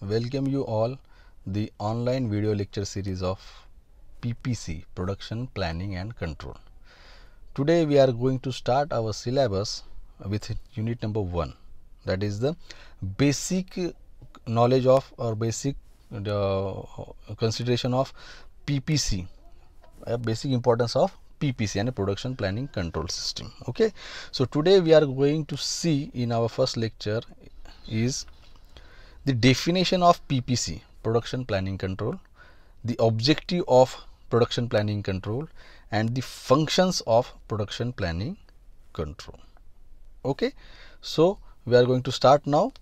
welcome you all the online video lecture series of PPC production planning and control today we are going to start our syllabus with unit number 1 that is the basic knowledge of or basic the uh, consideration of PPC basic importance of PPC and production planning control system okay so today we are going to see in our first lecture is the definition of PPC, production planning control, the objective of production planning control and the functions of production planning control. Okay, so we are going to start now.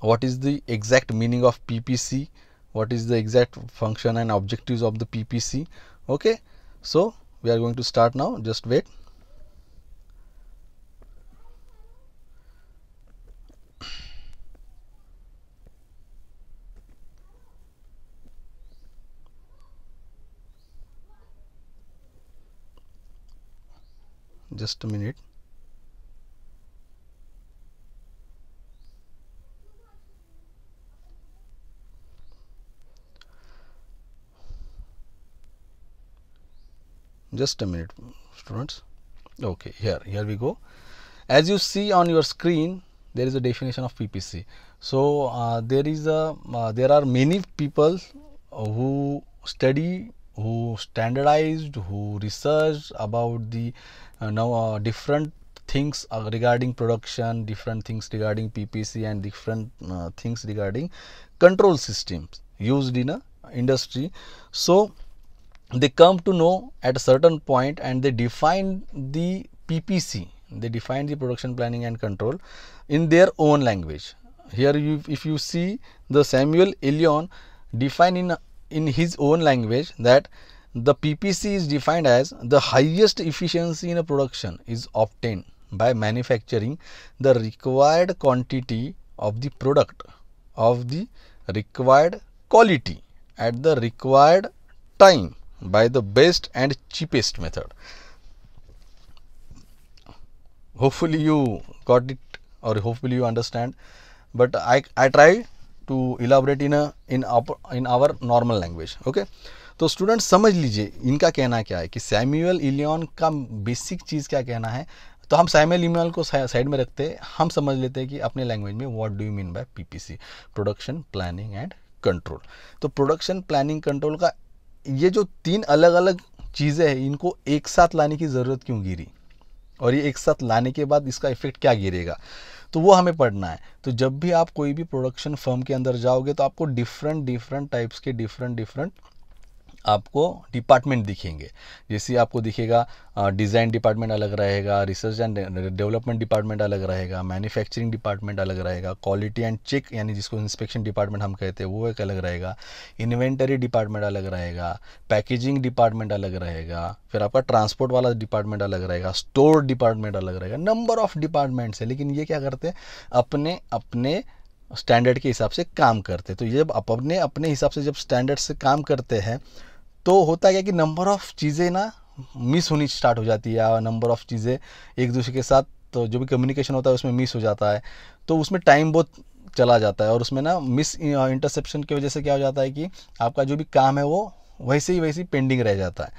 What is the exact meaning of PPC? What is the exact function and objectives of the PPC? Okay, so we are going to start now. Just wait. just a minute just a minute students okay here here we go as you see on your screen there is a definition of ppc so uh, there is a uh, there are many people who study who standardized, who researched about the uh, now uh, different things uh, regarding production, different things regarding PPC and different uh, things regarding control systems used in a industry. So, they come to know at a certain point and they define the PPC, they define the production planning and control in their own language. Here you, if you see the Samuel Elion define in in his own language that the PPC is defined as the highest efficiency in a production is obtained by manufacturing the required quantity of the product of the required quality at the required time by the best and cheapest method. Hopefully you got it or hopefully you understand but I, I try to elaborate in a in our, in our normal language okay तो student समझ लीजिए इनका कहना क्या है कि Samuel Eilon का basic चीज़ क्या कहना है तो हम सैम्यूअल इलियन को साइड में रखते हैं हम समझ लेते हैं कि अपने लैंग्वेज में what do you mean by PPC production planning and control तो प्रोडक्शन प्लानिंग कंट्रोल का ये जो तीन अलग अलग चीज़ें हैं इनको एक साथ लाने की ज़रूरत क्यों गिरी और ये एक साथ लाने के बाद इसका इफेक्ट क्या गिरेगा तो वो हमें पढ़ना है तो जब भी आप कोई भी प्रोडक्शन फर्म के अंदर जाओगे तो आपको डिफरेंट डिफरेंट टाइप्स के डिफरेंट डिफरेंट आपको डिपार्टमेंट दिखेंगे जैसे आपको दिखेगा डिज़ाइन डिपार्टमेंट अलग रहेगा रिसर्च एंड डेवलपमेंट डिपार्टमेंट अलग रहेगा मैन्युफैक्चरिंग डिपार्टमेंट अलग रहेगा क्वालिटी एंड चेक यानी जिसको इंस्पेक्शन डिपार्टमेंट हम कहते हैं वो एक अलग रहेगा इन्वेंटरी डिपार्टमेंट अलग रहेगा पैकेजिंग डिपार्टमेंट अलग रहेगा फिर आपका ट्रांसपोर्ट वाला डिपार्टमेंट अलग रहेगा स्टोर डिपार्टमेंट अलग रहेगा नंबर ऑफ डिपार्टमेंट्स है लेकिन ये क्या करते हैं अपने अपने स्टैंडर्ड के हिसाब से काम करते तो ये अपने अपने हिसाब से जब स्टैंडर्ड से काम करते हैं तो होता क्या कि नंबर ऑफ़ चीज़ें ना मिस होनी स्टार्ट हो जाती है नंबर ऑफ़ चीज़ें एक दूसरे के साथ तो जो भी कम्युनिकेशन होता है उसमें मिस हो जाता है तो उसमें टाइम बहुत चला जाता है और उसमें ना मिस इंटरसेप्शन uh, की वजह से क्या हो जाता है कि आपका जो भी काम है वो वैसे ही वैसे ही पेंडिंग रह जाता है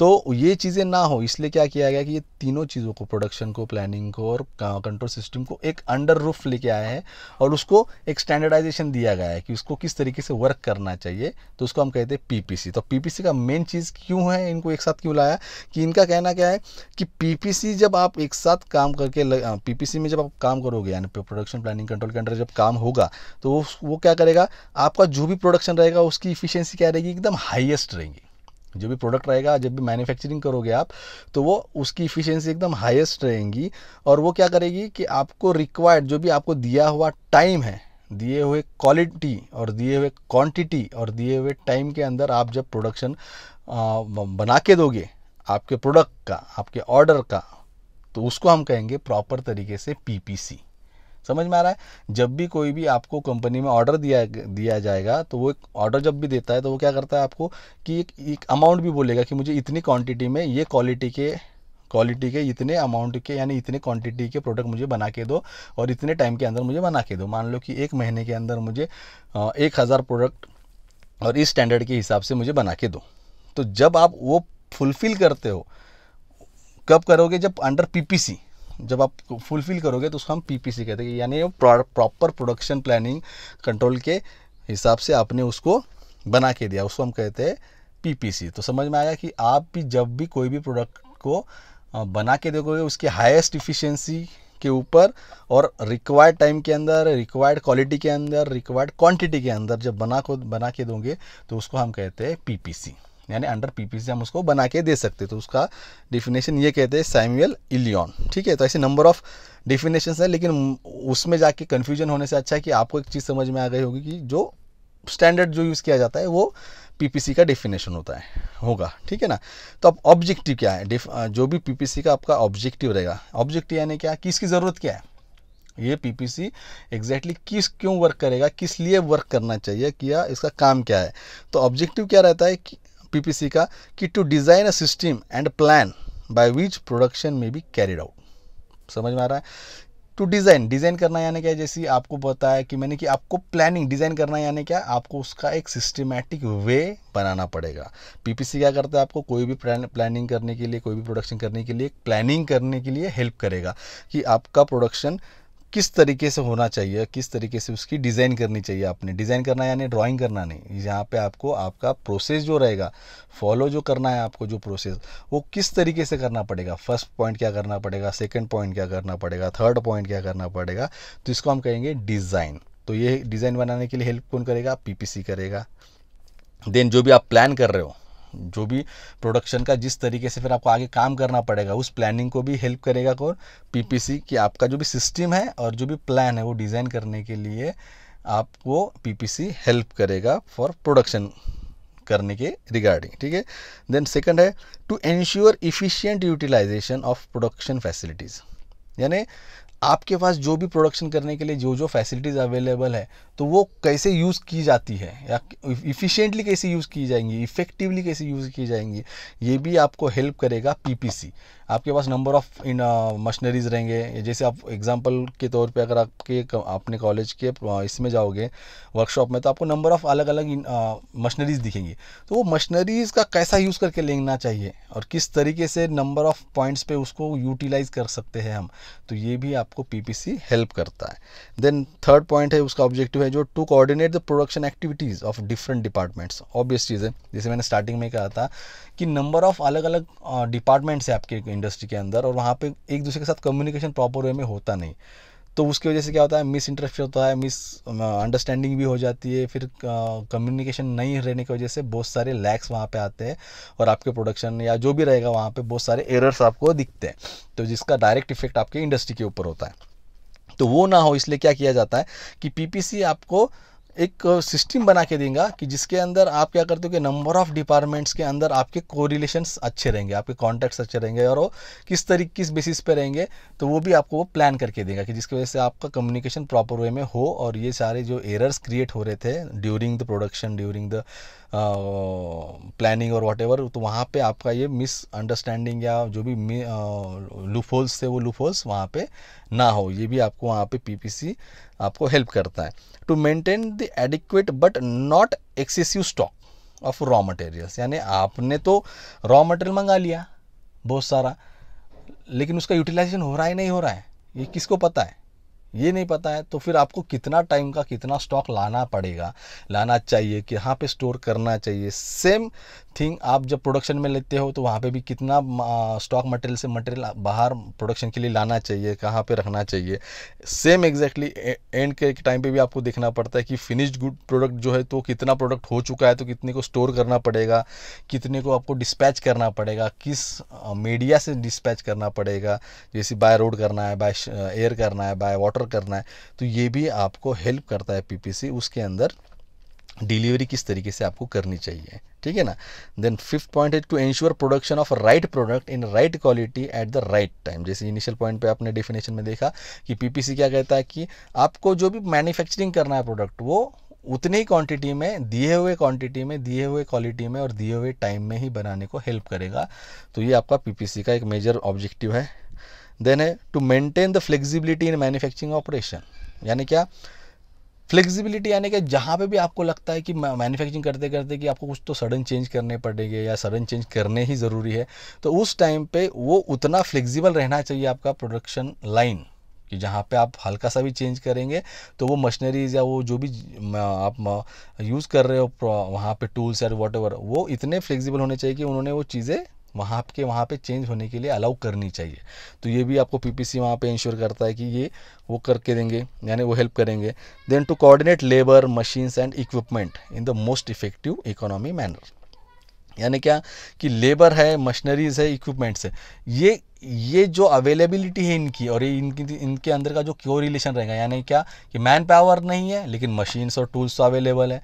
तो ये चीज़ें ना हो इसलिए क्या किया गया कि ये तीनों चीज़ों को प्रोडक्शन को प्लानिंग को और कंट्रोल सिस्टम को एक अंडर रूफ लेके आए हैं और उसको एक स्टैंडर्डाइजेशन दिया गया है कि उसको किस तरीके से वर्क करना चाहिए तो उसको हम कहते हैं पी तो पी का मेन चीज़ क्यों है इनको एक साथ क्यों लाया कि इनका कहना क्या है कि पी जब आप एक साथ काम करके पी में जब आप काम करोगे यानी प्रोडक्शन प्लानिंग कंट्रोल के अंडर जब काम होगा तो वो क्या करेगा आपका जो भी प्रोडक्शन रहेगा उसकी इफिशियंसी क्या रहेगी एकदम हाइएस्ट रहेगी जो भी प्रोडक्ट रहेगा जब भी मैन्युफैक्चरिंग करोगे आप तो वो उसकी इफ़िशियंसी एकदम हाईएस्ट रहेगी और वो क्या करेगी कि आपको रिक्वायर्ड जो भी आपको दिया हुआ टाइम है दिए हुए क्वालिटी और दिए हुए क्वांटिटी और दिए हुए टाइम के अंदर आप जब प्रोडक्शन बना के दोगे आपके प्रोडक्ट का आपके ऑर्डर का तो उसको हम कहेंगे प्रॉपर तरीके से पीपीसी समझ में आ रहा है जब भी कोई भी आपको कंपनी में ऑर्डर दिया दिया जाएगा तो वो एक ऑर्डर जब भी देता है तो वो क्या करता है आपको कि एक, एक अमाउंट भी बोलेगा कि मुझे इतनी क्वांटिटी में ये क्वालिटी के क्वालिटी के इतने अमाउंट के यानी इतने क्वांटिटी के प्रोडक्ट मुझे बना के दो और इतने टाइम के अंदर मुझे बना के दो मान लो कि एक महीने के अंदर मुझे एक हज़ार प्रोडक्ट और इस स्टैंडर्ड के हिसाब से मुझे बना के दो तो जब आप वो फुलफ़िल करते हो कब करोगे जब अंडर पीपीसी जब आप फुलफिल करोगे तो उसको हम पीपीसी कहते हैं यानी प्रॉपर प्रोडक्शन प्लानिंग कंट्रोल के हिसाब से आपने उसको बना के दिया उसको हम कहते हैं पीपीसी तो समझ में आया कि आप भी जब भी कोई भी प्रोडक्ट को बना के देखोगे उसके हाईएस्ट इफिशियंसी के ऊपर और रिक्वायर्ड टाइम के अंदर रिक्वायर्ड क्वालिटी के अंदर रिक्वायर्ड क्वांटिटी के अंदर जब बना को बना के दोगे तो उसको हम कहते हैं पीपीसी यानी अंडर पीपीसी हम उसको बना के दे सकते तो उसका डिफिनेशन ये कहते हैं सैमुअल इलियन ठीक है तो ऐसे नंबर ऑफ डिफिनेशन है लेकिन उसमें जाके कन्फ्यूजन होने से अच्छा है कि आपको एक चीज़ समझ में आ गई होगी कि जो स्टैंडर्ड जो यूज़ किया जाता है वो पीपीसी का डेफिनेशन होता है होगा ठीक है ना तो अब ऑब्जेक्टिव क्या है जो भी पीपीसी का आपका ऑब्जेक्टिव रहेगा ऑब्जेक्टिव यानी क्या किसकी ज़रूरत क्या है ये पीपीसी एग्जैक्टली किस क्यों वर्क करेगा किस लिए वर्क करना चाहिए क्या इसका काम क्या है तो ऑब्जेक्टिव क्या रहता है कि PPC का कि to design a system and plan by which production may be carried out समझ में आ रहा है टू डिज़ाइन डिज़ाइन करना यानी क्या जैसे आपको बताया कि मैंने कि आपको प्लानिंग डिज़ाइन करना यानी क्या आपको उसका एक सिस्टमेटिक वे बनाना पड़ेगा पीपीसी क्या करता है आपको कोई भी प्लानिंग करने के लिए कोई भी प्रोडक्शन करने के लिए प्लानिंग करने के लिए हेल्प करेगा कि आपका प्रोडक्शन किस तरीके से होना चाहिए किस तरीके से उसकी डिज़ाइन करनी चाहिए आपने डिज़ाइन करना यानी ड्राइंग करना नहीं यहाँ पे आपको आपका प्रोसेस जो रहेगा फॉलो जो करना है आपको जो प्रोसेस वो किस तरीके से करना पड़ेगा फर्स्ट पॉइंट क्या करना पड़ेगा सेकंड पॉइंट क्या करना पड़ेगा थर्ड पॉइंट क्या करना पड़ेगा तो इसको हम कहेंगे डिज़ाइन तो ये डिज़ाइन बनाने के लिए हेल्प कौन करेगा पी करेगा देन जो भी आप प्लान कर रहे हो जो भी प्रोडक्शन का जिस तरीके से फिर आपको आगे काम करना पड़ेगा उस प्लानिंग को भी हेल्प करेगा कौन पीपीसी कि आपका जो भी सिस्टम है और जो भी प्लान है वो डिज़ाइन करने के लिए आपको पीपीसी हेल्प करेगा फॉर प्रोडक्शन करने के रिगार्डिंग ठीक है देन सेकंड है to ensure efficient utilization of production facilities यानी आपके पास जो भी प्रोडक्शन करने के लिए जो जो फैसिलिटीज़ अवेलेबल है तो वो कैसे यूज़ की जाती है या इफ़िशेंटली कैसे यूज़ की जाएंगी इफ़ेक्टिवली कैसे यूज़ की जाएंगी ये भी आपको हेल्प करेगा पीपीसी आपके पास नंबर ऑफ इन मशीनरीज रहेंगे जैसे आप एग्जांपल के तौर पे अगर आपके अपने कॉलेज के uh, इसमें जाओगे वर्कशॉप में तो आपको नंबर ऑफ अलग अलग मशीनरीज दिखेंगी तो वो मशीनरीज का कैसा यूज़ करके लेना चाहिए और किस तरीके से नंबर ऑफ पॉइंट्स पे उसको यूटिलाइज़ कर सकते हैं हम तो ये भी आपको पी हेल्प करता है देन थर्ड पॉइंट है उसका ऑब्जेक्टिव है है जो to coordinate the production activities of different departments obvious चीज़ है जैसे मैंने स्टार्टिंग में कहा था कि नंबर ऑफ अलग अलग डिपार्टमेंट्स है आपके इंडस्ट्री के अंदर और वहाँ पे एक दूसरे के साथ कम्युनिकेशन प्रॉपर वे में होता नहीं तो उसकी वजह से क्या होता है मिस इंटरेस्ट होता है मिस अंडरस्टैंडिंग भी हो जाती है फिर कम्युनिकेशन नहीं रहने की वजह से बहुत सारे लैक्स वहाँ पे आते हैं और आपके प्रोडक्शन या जो भी रहेगा वहाँ पे बहुत सारे एरर्स आपको दिखते हैं तो जिसका डायरेक्ट इफेक्ट आपके इंडस्ट्री के ऊपर होता है तो वो ना हो इसलिए क्या किया जाता है कि पीपीसी आपको एक सिस्टम बना के देगा कि जिसके अंदर आप क्या करते हो कि नंबर ऑफ डिपार्टमेंट्स के अंदर आपके को अच्छे रहेंगे आपके कॉन्टैक्ट्स अच्छे रहेंगे और वो किस तरीके किस बेसिस पे रहेंगे तो वो भी आपको वो प्लान करके देगा कि जिसकी वजह से आपका कम्युनिकेशन प्रॉपर वे में हो और ये सारे जो एरर्स क्रिएट हो रहे थे during the production during the planning और वॉट तो वहाँ पे आपका ये मिस अंडरस्टैंडिंग या जो भी लूफोल्स थे वो लूफोल्स वहाँ पे ना हो ये भी आपको वहाँ पे पीपीसी आपको हेल्प करता है to maintain the adequate but not excessive stock of raw materials यानी आपने तो रॉ मटेरियल मंगा लिया बहुत सारा लेकिन उसका यूटिलाइजेशन हो रहा है नहीं हो रहा है ये किसको पता है ये नहीं पता है तो फिर आपको कितना टाइम का कितना स्टॉक लाना पड़ेगा लाना चाहिए कि यहाँ पे स्टोर करना चाहिए सेम थिंग आप जब प्रोडक्शन में लेते हो तो वहाँ पे भी कितना स्टॉक मटेरियल से मटेरियल बाहर प्रोडक्शन के लिए लाना चाहिए कहाँ पे रखना चाहिए सेम एग्जैक्टली एंड के टाइम पे भी आपको देखना पड़ता है कि फिनिश्ड गुड प्रोडक्ट जो है तो कितना प्रोडक्ट हो चुका है तो कितने को स्टोर करना पड़ेगा कितने को आपको डिस्पैच करना पड़ेगा किस मीडिया से डिस्पैच करना पड़ेगा जैसे बाय रोड करना है बाय एयर करना है बाय वाटर ऑर्डर करना है तो ये भी आपको हेल्प करता है पीपीसी उसके अंदर डिलीवरी किस तरीके से आपको करनी चाहिए ठीक है ना देन फिफ्थ पॉइंट है to ensure production of right product in right quality at the right time जैसे इनिशियल पॉइंट पे आपने डेफिनेशन में देखा कि पीपीसी क्या कहता है कि आपको जो भी मैन्युफैक्चरिंग करना है प्रोडक्ट वो उतनी क्वांटिटी में दिए हुए क्वांटिटी में दिए हुए क्वालिटी में और दिए हुए टाइम में ही बनाने को हेल्प करेगा तो ये आपका पीपीसी का एक मेजर ऑब्जेक्टिव है देन है to maintain the flexibility in manufacturing operation यानी क्या फ्लेक्सिबिलिटी यानी कि जहाँ पे भी आपको लगता है कि मैन्युफैक्चरिंग करते करते कि आपको कुछ तो सडन चेंज करने पड़ेंगे या सडन चेंज करने ही ज़रूरी है तो उस टाइम पे वो उतना फ्लेक्सिबल रहना चाहिए आपका प्रोडक्शन लाइन कि जहाँ पे आप हल्का सा भी चेंज करेंगे तो वो मशीनरीज या वो जो भी आप यूज़ कर रहे हो वहाँ पे टूल्स या वॉट वो इतने फ्लेक्सिबल होने चाहिए कि उन्होंने वो चीज़ें वहाँ के वहाँ पे चेंज होने के लिए अलाउ करनी चाहिए तो ये भी आपको पीपीसी वहाँ पे इंश्योर करता है कि ये वो करके देंगे यानी वो हेल्प करेंगे then to coordinate labour machines and equipment in the most effective economy manner यानी क्या कि लेबर है मशीनरीज है इक्विपमेंट्स है ये ये जो अवेलेबिलिटी है इनकी और ये इनकी इनके अंदर का जो क्यों रिलेशन रहेगा यानी क्या कि मैन पावर नहीं है लेकिन मशीन्स और टूल्स तो अवेलेबल है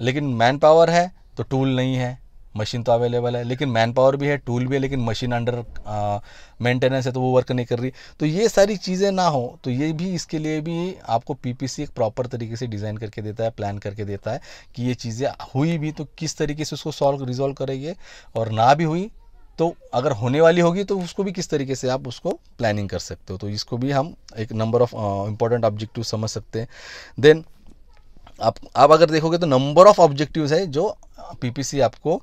लेकिन मैन पावर है तो टूल नहीं है मशीन तो अवेलेबल है लेकिन मैन पावर भी है टूल भी है लेकिन मशीन अंडर मेंटेनेंस है तो वो वर्क नहीं कर रही तो ये सारी चीज़ें ना हो तो ये भी इसके लिए भी आपको पीपीसी एक प्रॉपर तरीके से डिज़ाइन करके देता है प्लान करके देता है कि ये चीज़ें हुई भी तो किस तरीके से उसको सॉल्व रिजॉल्व करेंगे और ना भी हुई तो अगर होने वाली होगी तो उसको भी किस तरीके से आप उसको प्लानिंग कर सकते हो तो इसको भी हम एक नंबर ऑफ इंपॉर्टेंट ऑब्जेक्टिव समझ सकते हैं देन आप आप अगर देखोगे तो नंबर ऑफ ऑब्जेक्टिव्स है जो पीपीसी आपको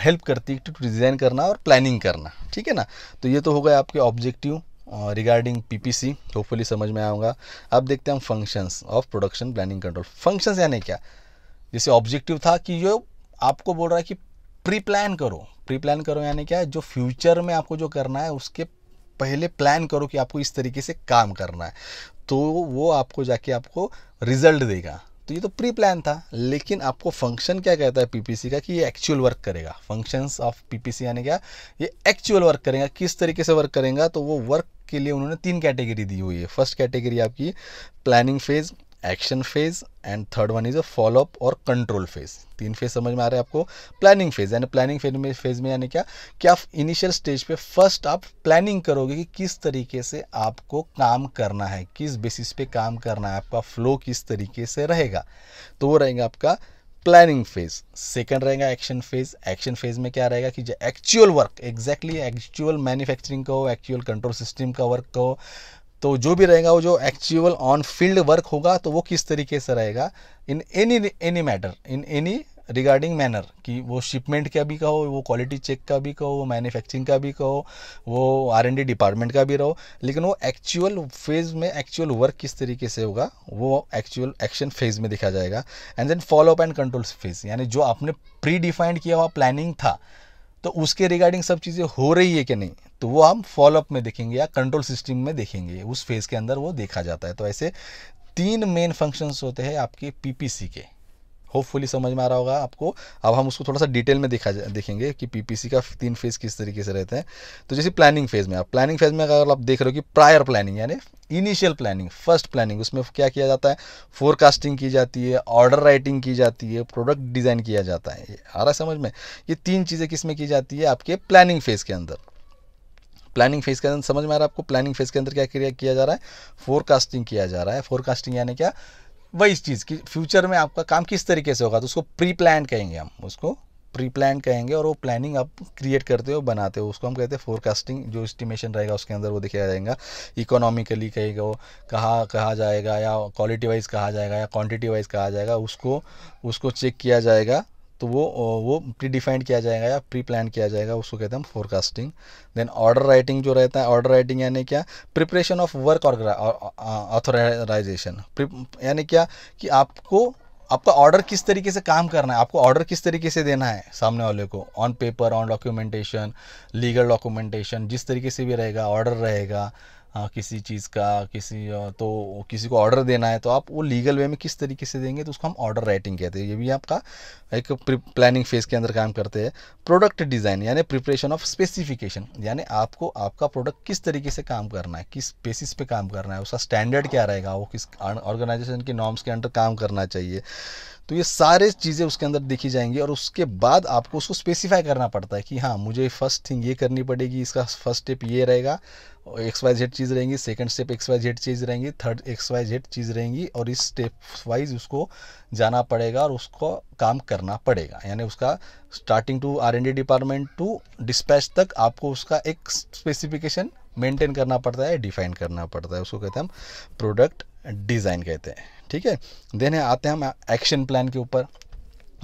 हेल्प करती है टू डिज़ाइन करना और प्लानिंग करना ठीक है ना तो ये तो हो गए आपके ऑब्जेक्टिव रिगार्डिंग पीपीसी होपफुली समझ में आऊँगा अब देखते हैं हम functions of production planning control functions यानी क्या जैसे ऑब्जेक्टिव था कि जो आपको बोल रहा है कि प्री प्लान करो प्री प्लान करो यानी क्या जो फ्यूचर में आपको जो करना है उसके पहले प्लान करो कि आपको इस तरीके से काम करना है तो वो आपको जाके आपको रिजल्ट देगा तो ये तो प्री प्लान था लेकिन आपको फंक्शन क्या कहता है पीपीसी का कि ये एक्चुअल वर्क करेगा फंक्शंस ऑफ पीपीसी यानी क्या ये एक्चुअल वर्क करेगा किस तरीके से वर्क करेगा तो वो वर्क के लिए उन्होंने तीन कैटेगरी दी हुई है फर्स्ट कैटेगरी आपकी planning phase action phase and third one is a follow up और कंट्रोल फेज तीन फेज समझ में आ रहा है आपको प्लानिंग फेज यानी प्लानिंग फेज में फेज में यानी क्या कि आप इनिशियल स्टेज पे फर्स्ट आप प्लानिंग करोगे कि किस तरीके से आपको काम करना है किस बेसिस पे काम करना है आपका फ्लो किस तरीके से रहेगा तो वो रहेगा आपका प्लानिंग फेज सेकेंड रहेगा एक्शन फेज एक्शन फेज में क्या रहेगा कि जो actual work exactly actual manufacturing का हो एक्चुअल कंट्रोल सिस्टम का वर्क का हो तो जो भी रहेगा वो जो एक्चुअल ऑन फील्ड वर्क होगा तो वो किस तरीके से रहेगा in any any matter in any regarding manner कि वो शिपमेंट का भी कहो वो क्वालिटी चेक का भी कहो वो मैन्युफैक्चरिंग का भी कहो वो आर एन डी डिपार्टमेंट का भी रहो लेकिन वो एक्चुअल फेज में एक्चुअल वर्क किस तरीके से होगा वो एक्चुअल एक्शन फेज में दिखा जाएगा and then follow up and control phase यानी जो आपने प्री डिफाइंड किया हुआ प्लानिंग था तो उसके रिगार्डिंग सब चीज़ें हो रही है कि नहीं तो वो हम फॉलोअप में देखेंगे या कंट्रोल सिस्टम में देखेंगे उस फेज़ के अंदर वो देखा जाता है तो ऐसे तीन मेन फंक्शंस होते हैं आपके पीपीसी के होपफुली समझ में आ रहा होगा आपको अब हम उसको थोड़ा सा डिटेल में देखा देखेंगे कि पीपीसी का तीन फेज़ किस तरीके से रहते हैं तो जैसे प्लानिंग फेज़ में आप प्लानिंग फेज़ में अगर आप देख रहे हो कि प्रायर प्लानिंग यानी इनिशियल प्लानिंग फर्स्ट प्लानिंग उसमें क्या किया जाता है फोरकास्टिंग की जाती है ऑर्डर राइटिंग की जाती है प्रोडक्ट डिज़ाइन किया जाता है आ रहा समझ में ये तीन चीज़ें किस में की जाती है आपके प्लानिंग फेज़ के अंदर प्लानिंग फेज के अंदर समझ में आ रहा है आपको प्लानिंग फेज के अंदर क्या किया जा रहा है फोरकास्टिंग किया जा रहा है फोरकास्टिंग यानी क्या वही चीज़ की फ्यूचर में आपका काम किस तरीके से होगा तो उसको प्री प्लान कहेंगे हम उसको प्री प्लान कहेंगे और वो प्लानिंग आप क्रिएट करते हो बनाते हो उसको हम कहते हैं फोरकास्टिंग जो एस्टिमेशन रहेगा उसके अंदर वो दिखाया जाएगा इकोनॉमिकली कहेगा वो कहाँ कहा जाएगा या क्वालिटी वाइज कहा जाएगा या क्वांटिटी वाइज कहा जाएगा उसको उसको चेक किया जाएगा तो वो वो प्री डिफाइंड किया जाएगा या प्री प्लान किया जाएगा उसको कहते हैं हम फोरकास्टिंग देन ऑर्डर राइटिंग जो रहता है ऑर्डर राइटिंग यानी क्या प्रिपरेशन ऑफ वर्क ऑथोराइजेशन यानी क्या कि आपको आपका ऑर्डर किस तरीके से काम करना है आपको ऑर्डर किस तरीके से देना है सामने वाले को on paper on documentation legal documentation जिस तरीके से भी रहेगा ऑर्डर रहेगा किसी चीज़ का किसी तो किसी को ऑर्डर देना है तो आप वो लीगल वे में किस तरीके से देंगे तो उसको हम ऑर्डर राइटिंग कहते हैं ये भी आपका एक प्लानिंग फेज के अंदर काम करते हैं प्रोडक्ट डिज़ाइन यानी प्रिपरेशन ऑफ स्पेसिफिकेशन यानी आपको आपका प्रोडक्ट किस तरीके से काम करना है किस बेसिस पे काम करना है उसका स्टैंडर्ड क्या रहेगा वो किस ऑर्गेनाइजेशन के नॉर्म्स के अंडर काम करना चाहिए तो ये सारे चीज़ें उसके अंदर देखी जाएंगी और उसके बाद आपको उसको स्पेसिफाई करना पड़ता है कि हाँ मुझे फर्स्ट थिंग ये करनी पड़ेगी इसका फर्स्ट स्टेप ये रहेगा एक्स वाई जेड चीज़ रहेंगी second step X Y Z चीज़ रहेंगी थर्ड एक्स वाई जेड चीज़ रहेंगी और इस स्टेप वाइज उसको जाना पड़ेगा और उसको काम करना पड़ेगा यानी उसका starting to R department to dispatch तक आपको उसका एक स्पेसिफिकेशन मेंटेन करना पड़ता है डिफाइन करना पड़ता है उसको कहते हैं हम प्रोडक्ट डिज़ाइन कहते हैं ठीक है देन है आते हैं हम एक्शन प्लान के ऊपर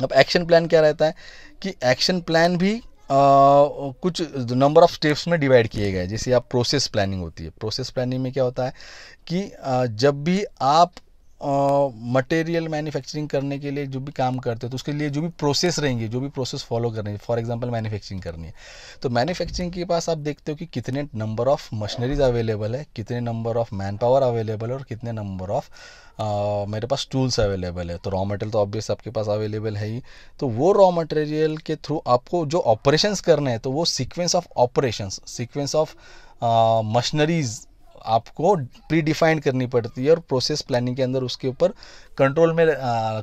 अब एक्शन प्लान क्या रहता है कि एक्शन प्लान भी आ, कुछ नंबर ऑफ स्टेप्स में डिवाइड किए गए जैसे आप प्रोसेस प्लानिंग होती है प्रोसेस प्लानिंग में क्या होता है कि आ, जब भी आप मटेरियल मैन्युफैक्चरिंग करने के लिए जो भी काम करते हो तो उसके लिए जो भी प्रोसेस रहेंगे जो भी प्रोसेस फॉलो करनी है फॉर एग्जांपल मैन्युफैक्चरिंग करनी है तो मैन्युफैक्चरिंग के पास आप देखते हो कि कितने नंबर ऑफ मशीनरीज अवेलेबल है कितने number of manpower available है और कितने नंबर ऑफ Uh, मेरे पास टूल्स अवेलेबल है तो रॉ मटेरियल तो ऑब्वियस आपके पास अवेलेबल है ही तो वो रॉ मटेरियल के थ्रू आपको जो ऑपरेशंस करने हैं तो वो sequence of operations sequence of machineries आपको प्री डिफाइंड करनी पड़ती है और प्रोसेस प्लानिंग के अंदर उसके ऊपर कंट्रोल में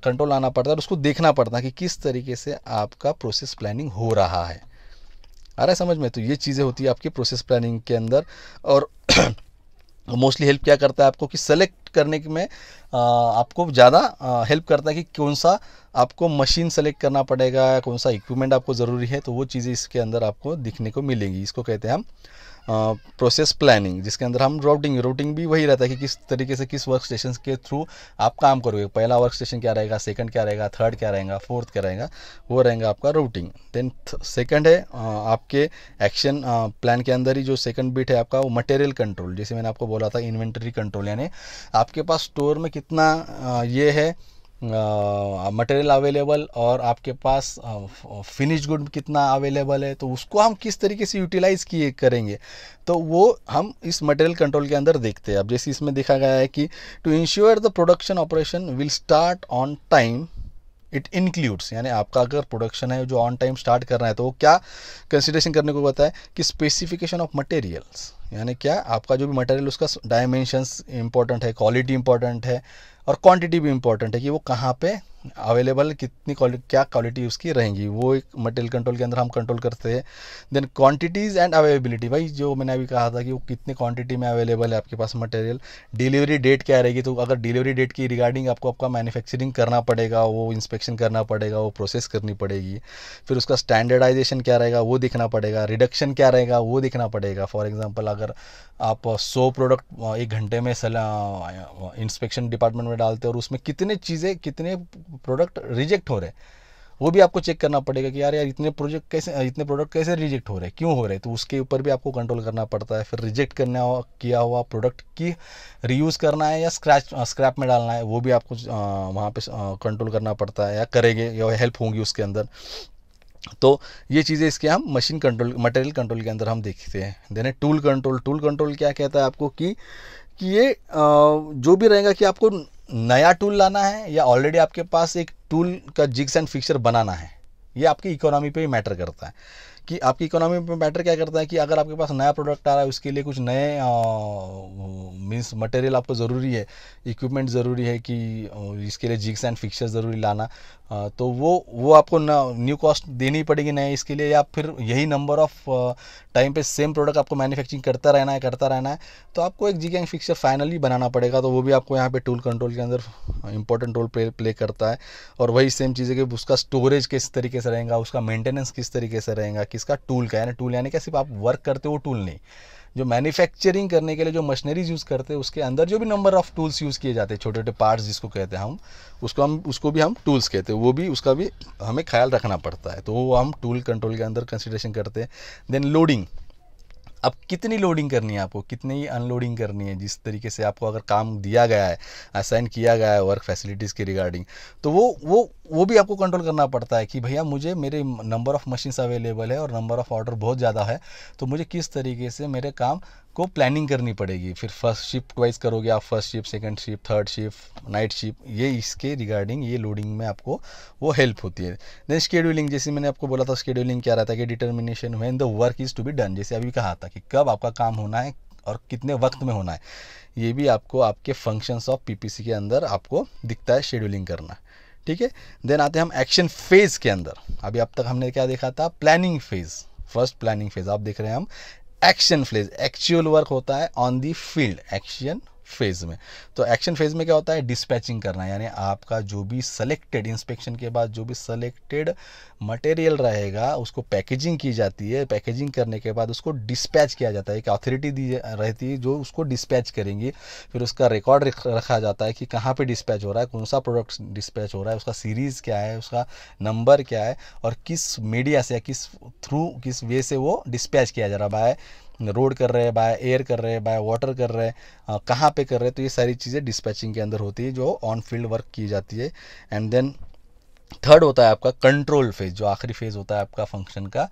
कंट्रोल आना पड़ता है और उसको देखना पड़ता है कि किस तरीके से आपका प्रोसेस प्लानिंग हो रहा है आ रहा है समझ में तो ये चीज़ें होती है आपकी प्रोसेस प्लानिंग के अंदर और मोस्टली हेल्प क्या करता है आपको कि सेलेक्ट करने में आ, आपको ज़्यादा हेल्प करता है कि कौन सा आपको मशीन सेलेक्ट करना पड़ेगा कौन सा इक्विपमेंट आपको ज़रूरी है तो वो चीज़ें इसके अंदर आपको दिखने को मिलेंगी इसको कहते हैं हम प्रोसेस प्लानिंग जिसके अंदर हम रोटिंग रूटिंग भी वही रहता है कि किस तरीके से किस वर्क स्टेशन के थ्रू आप काम करोगे पहला वर्क स्टेशन क्या रहेगा सेकंड क्या रहेगा थर्ड क्या रहेगा फोर्थ क्या रहेगा वो रहेगा आपका रूटिंग देन सेकंड है आपके एक्शन प्लान के अंदर ही जो सेकंड बिट है आपका वो मटेरियल कंट्रोल जैसे मैंने आपको बोला था इन्वेंट्री कंट्रोल यानी आपके पास स्टोर में कितना ये है मटेरियल अवेलेबल और आपके पास फिनिश गुड कितना अवेलेबल है तो उसको हम किस तरीके से यूटिलाइज़ किए करेंगे तो वो हम इस मटेरियल कंट्रोल के अंदर देखते हैं अब जैसे इसमें देखा गया है कि to ensure the production operation will start on time it includes यानी आपका अगर प्रोडक्शन है जो ऑन टाइम स्टार्ट कर रहा है तो वो क्या कंसिडरेशन करने को बताया कि स्पेसिफिकेशन ऑफ मटेरियल्स यानी क्या आपका जो भी मटेरियल उसका डायमेंशंस इंपॉर्टेंट है क्वालिटी इंपॉर्टेंट है और क्वांटिटी भी इम्पॉर्टेंट है कि वो कहाँ पे अवेलेबल कितनी क्वालिटी क्या क्वालिटी उसकी रहेंगी वो एक मटेरियल कंट्रोल के अंदर हम कंट्रोल करते हैं देन क्वांटिटीज़ एंड अवेलेबिलिटी भाई जो मैंने अभी कहा था कि वो कितनी क्वांटिटी में अवेलेबल है आपके पास मटेरियल डिलीवरी डेट क्या रहेगी तो अगर डिलीवरी डेट की रिगार्डिंग आपको आपका मैन्युफैक्चरिंग करना पड़ेगा वो इंस्पेक्शन करना पड़ेगा वो प्रोसेस करनी पड़ेगी फिर उसका स्टैंडर्डाइजेशन क्या रहेगा वो देखना पड़ेगा रिडक्शन क्या रहेगा वो देखना पड़ेगा फॉर एग्जाम्पल अगर आप सौ प्रोडक्ट एक घंटे में इंस्पेक्शन डिपार्टमेंट में डालते हैं और उसमें कितने चीज़ें कितने प्रोडक्ट रिजेक्ट हो रहे हैं वो भी आपको चेक करना पड़ेगा कि यार यार इतने प्रोजेक्ट कैसे इतने प्रोडक्ट कैसे रिजेक्ट हो रहे हैं क्यों हो रहे हैं तो उसके ऊपर भी आपको कंट्रोल करना पड़ता है फिर रिजेक्ट करना हुआ, किया हुआ प्रोडक्ट की रीयूज़ करना है या स्क्रैच स्क्रैप में डालना है वो भी आपको वहाँ पे कंट्रोल करना पड़ता है या करेंगे या हेल्प होंगी उसके अंदर तो ये चीज़ें इसके हम मशीन कंट्रोल मटेरियल कंट्रोल के अंदर हम देखते हैं then tool control tool control क्या कहता है आपको कि कि ये जो भी रहेगा कि आपको नया टूल लाना है या ऑलरेडी आपके पास एक टूल का जिग्स एंड फिक्सर बनाना है ये आपकी इकोनॉमी पे ही मैटर करता है कि आपकी इकोनॉमी पे मैटर क्या करता है कि अगर आपके पास नया प्रोडक्ट आ रहा है उसके लिए कुछ नए मीन्स मटेरियल आपको ज़रूरी है इक्विपमेंट ज़रूरी है कि इसके लिए जिग्स एंड फिक्सर ज़रूरी लाना तो वो वो आपको ना न्यू कॉस्ट देनी पड़ेगी नए इसके लिए या फिर यही नंबर ऑफ टाइम पे सेम प्रोडक्ट आपको मैन्युफैक्चरिंग करता रहना है करता रहना है तो आपको एक जी गैंग फिक्सर फाइनली बनाना पड़ेगा तो वो भी आपको यहाँ पे टूल कंट्रोल के अंदर इंपॉर्टेंट रोल प्ले प्ले करता है और वही सेम चीज़ है कि उसका स्टोरेज किस तरीके से रहेगा उसका मेंटेनेंस किस तरीके से रहेगा किसका टूल का यानी टूल यानी क्या सिर्फ आप वर्क करते हो टूल नहीं जो मैन्युफैक्चरिंग करने के लिए जो मशीनरीज यूज़ करते हैं उसके अंदर जो भी नंबर ऑफ टूल्स यूज़ किए जाते हैं छोटे छोटे पार्ट्स जिसको कहते हैं हम उसको हम उसको भी हम टूल्स कहते हैं वो भी उसका भी हमें ख्याल रखना पड़ता है तो वो हम टूल कंट्रोल के अंदर कंसिड्रेशन करते हैं देन लोडिंग अब कितनी लोडिंग करनी है आपको कितनी अनलोडिंग करनी है जिस तरीके से आपको अगर काम दिया गया है असाइन किया गया है वर्क फैसिलिटीज़ के रिगार्डिंग तो वो वो वो भी आपको कंट्रोल करना पड़ता है कि भैया मुझे मेरे नंबर ऑफ़ मशीन्स अवेलेबल है और नंबर ऑफ़ ऑर्डर बहुत ज़्यादा है तो मुझे किस तरीके से मेरे काम को प्लानिंग करनी पड़ेगी फिर फर्स्ट शिफ्ट वाइज करोगे आप first shift second shift third shift night shift ये इसके रिगार्डिंग ये लोडिंग में आपको वो हेल्प होती है देन शेड्यूलिंग जैसे मैंने आपको बोला था स्केड्यूलिंग क्या रहता है कि डिटर्मिनेशन हुए the work is to be done जैसे अभी कहा था कि कब आपका काम होना है और कितने वक्त में होना है ये भी आपको आपके फंक्शंस ऑफ पीपीसी के अंदर आपको दिखता है शेड्यूलिंग करना ठीक है देन आते हैं हम एक्शन फेज़ के अंदर अभी अब तक हमने क्या देखा था planning phase first planning phase आप देख रहे हैं हम एक्शन फ्लेज एक्चुअल वर्क होता है on the field action phase में तो एक्शन फेज़ में क्या होता है डिस्पैचिंग करना यानी आपका जो भी सेलेक्टेड इंस्पेक्शन के बाद जो भी सेलेक्टेड मटेरियल रहेगा उसको पैकेजिंग की जाती है पैकेजिंग करने के बाद उसको डिस्पैच किया जाता है एक अथॉरिटी दी रहती है जो उसको डिस्पैच करेंगी फिर उसका रिकॉर्ड रखा जाता है कि कहाँ पर डिस्पैच हो रहा है कौन सा प्रोडक्ट डिस्पैच हो रहा है उसका सीरीज़ क्या है उसका नंबर क्या है और किस मीडिया से किस थ्रू किस वे से वो डिस्पैच किया जा रहा है रोड कर रहे हैं बाय एयर कर रहे हैं बाय वाटर कर रहे हैं कहाँ पे कर रहे हैं तो ये सारी चीज़ें डिस्पैचिंग के अंदर होती है जो ऑन फील्ड वर्क की जाती है एंड देन थर्ड होता है आपका कंट्रोल फेज जो आखिरी फेज होता है आपका फंक्शन का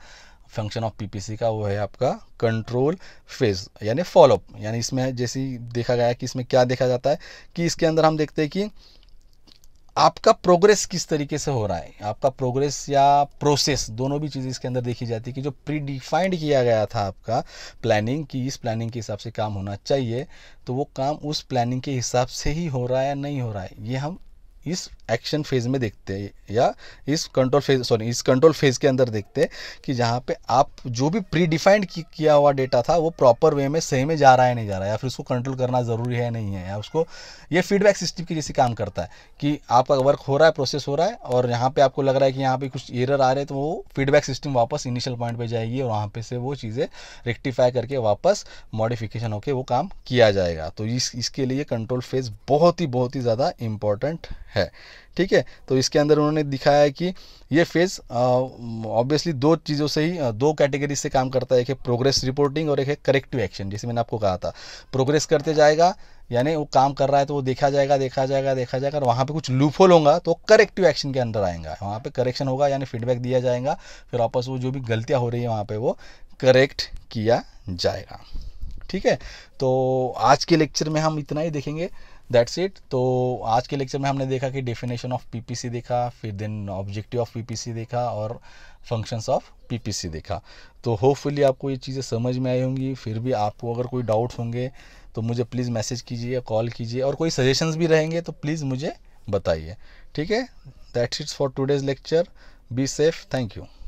फंक्शन ऑफ पीपीसी का वो है आपका कंट्रोल फेज यानी फॉलोअप यानी इसमें जैसे देखा गया कि इसमें क्या देखा जाता है कि इसके अंदर हम देखते हैं कि आपका प्रोग्रेस किस तरीके से हो रहा है आपका प्रोग्रेस या प्रोसेस दोनों भी चीज़ें इसके अंदर देखी जाती है कि जो प्री डिफाइंड किया गया था आपका प्लानिंग कि इस प्लानिंग के हिसाब से काम होना चाहिए तो वो काम उस प्लानिंग के हिसाब से ही हो रहा है या नहीं हो रहा है ये हम इस एक्शन फेज में देखते हैं या इस कंट्रोल फेज सॉरी इस कंट्रोल फेज के अंदर देखते हैं कि जहाँ पे आप जो भी प्री डिफाइंड किया हुआ डेटा था वो प्रॉपर वे में सही में जा रहा है नहीं जा रहा है या फिर उसको कंट्रोल करना ज़रूरी है नहीं है या उसको ये फीडबैक सिस्टम की जैसे काम करता है कि आपका वर्क हो रहा है प्रोसेस हो रहा है और यहाँ पर आपको लग रहा है कि यहाँ पर कुछ एरर आ रहे हैं तो वो फीडबैक सिस्टम वापस इनिशियल पॉइंट पर जाएगी और वहाँ पर से वो चीज़ें रेक्टिफाई करके वापस मॉडिफिकेशन होकर वो काम किया जाएगा तो इस इसके लिए कंट्रोल फेज बहुत ही बहुत ही ज़्यादा इंपॉर्टेंट है ठीक है तो इसके अंदर उन्होंने दिखाया है कि ये फेज़ ऑब्वियसली दो चीज़ों से ही आ, दो कैटेगरी से काम करता है एक है प्रोग्रेस रिपोर्टिंग और एक है करेक्टिव एक्शन जैसे मैंने आपको कहा था प्रोग्रेस करते जाएगा यानी वो काम कर रहा है तो वो देखा जाएगा देखा जाएगा देखा जाएगा और वहाँ पे कुछ लूफोल होगा तो करेक्टिव एक्शन के अंदर आएगा वहाँ पे करेक्शन होगा यानी फीडबैक दिया जाएगा फिर वापस वो जो भी गलतियाँ हो रही है वहाँ पे वो करेक्ट किया जाएगा ठीक है तो आज के लेक्चर में हम इतना ही देखेंगे दैट्स इट तो आज के लेक्चर में हमने देखा कि डेफिनेशन ऑफ पीपीसी देखा फिर देन ऑब्जेक्टिव ऑफ पीपीसी देखा और फंक्शंस ऑफ पीपीसी देखा तो होपफुली आपको ये चीज़ें समझ में आई होंगी फिर भी आपको अगर कोई डाउट होंगे तो मुझे प्लीज़ मैसेज कीजिए कॉल कीजिए और कोई सजेशंस भी रहेंगे तो प्लीज़ मुझे बताइए ठीक है that's it's for today's lecture be safe thank you